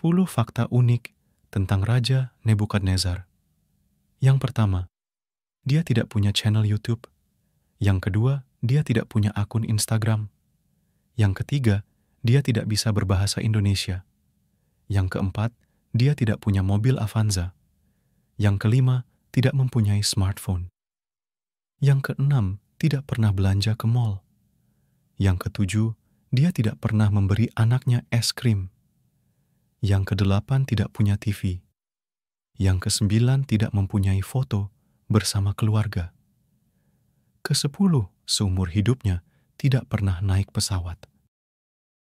10 fakta unik tentang Raja Nebukadnezar. Yang pertama, dia tidak punya channel YouTube. Yang kedua, dia tidak punya akun Instagram. Yang ketiga, dia tidak bisa berbahasa Indonesia. Yang keempat, dia tidak punya mobil Avanza. Yang kelima, tidak mempunyai smartphone. Yang keenam, tidak pernah belanja ke mall. Yang ketujuh, dia tidak pernah memberi anaknya es krim yang kedelapan tidak punya TV, yang kesembilan tidak mempunyai foto bersama keluarga, kesepuluh seumur hidupnya tidak pernah naik pesawat.